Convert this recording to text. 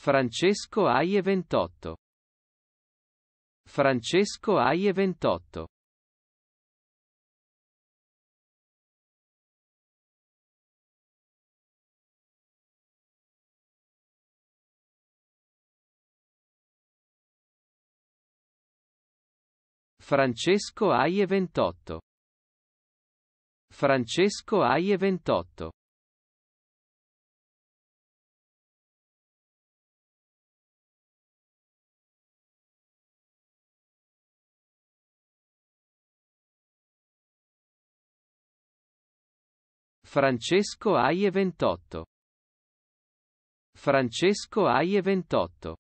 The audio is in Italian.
Francesco Aie 28. Francesco Aie 28. Francesco Aie 28. Francesco Aie 28. Francesco Aie 28. Francesco Aie 28.